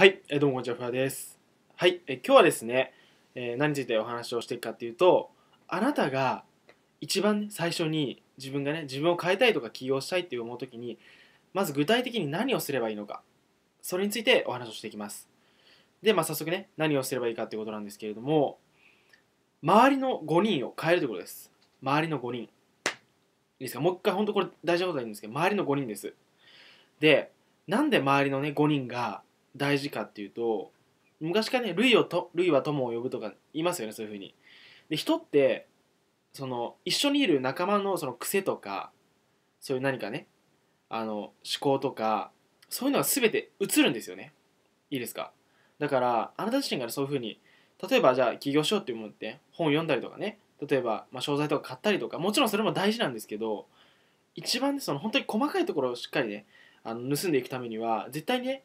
はい、えどうもこんにちは、ふわです。はい、え今日はですね、えー、何についてお話をしていくかっていうと、あなたが一番、ね、最初に自分がね、自分を変えたいとか起業したいって思う時に、まず具体的に何をすればいいのか、それについてお話をしていきます。で、まあ、早速ね、何をすればいいかっていうことなんですけれども、周りの5人を変えるということです。周りの5人。いいですかもう一回、本当これ大事なことうんですけど、周りの5人です。で、なんで周りのね、5人が大事かっていうと昔からね類をと類は友を呼ぶとか言いますよねそういうふうに。で人ってその一緒にいる仲間のその癖とかそういう何かねあの思考とかそういうのが全て映るんですよね。いいですかだからあなた自身がそういうふうに例えばじゃあ起業しようって思って本を読んだりとかね例えば、まあ、商材とか買ったりとかもちろんそれも大事なんですけど一番ねその本当に細かいところをしっかりねあの盗んでいくためには絶対にね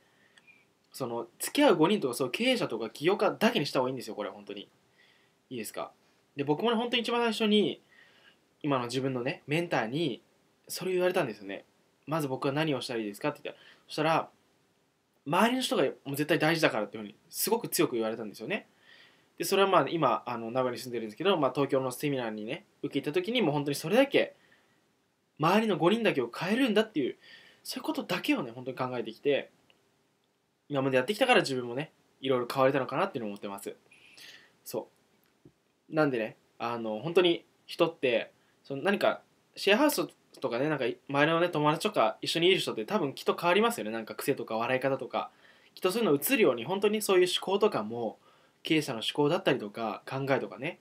その付き合う5人とかそう経営者とか起業家だけにした方がいいんですよこれ本当にいいですかで僕もね本当に一番最初に今の自分のねメンターにそれ言われたんですよねまず僕は何をしたらいいですかって言ったらそしたら周りの人がもう絶対大事だからっていうふうにすごく強く言われたんですよねでそれはまあ今あの名古屋に住んでるんですけど、まあ、東京のセミナーにね受けた時にもう本当にそれだけ周りの5人だけを変えるんだっていうそういうことだけをね本当に考えてきて今までやってきたから自分もねいろいろ変われたのかなっていうのを思ってますそうなんでねあの本当に人ってその何かシェアハウスとかねなんか周りのね友達とか一緒にいる人って多分きっと変わりますよねなんか癖とか笑い方とかきっとそういうの移るように本当にそういう思考とかも経営者の思考だったりとか考えとかね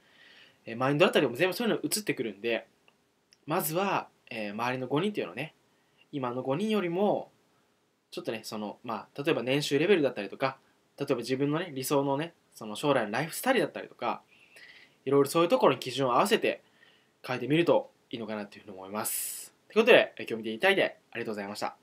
マインドだったりも全部そういうの移ってくるんでまずは、えー、周りの5人っていうのね今の5人よりもちょっとね、その、まあ、例えば年収レベルだったりとか、例えば自分のね、理想のね、その将来のライフスタイルだったりとか、いろいろそういうところに基準を合わせて書いてみるといいのかなっていうふうに思います。ということで、今日見ていただいてありがとうございました。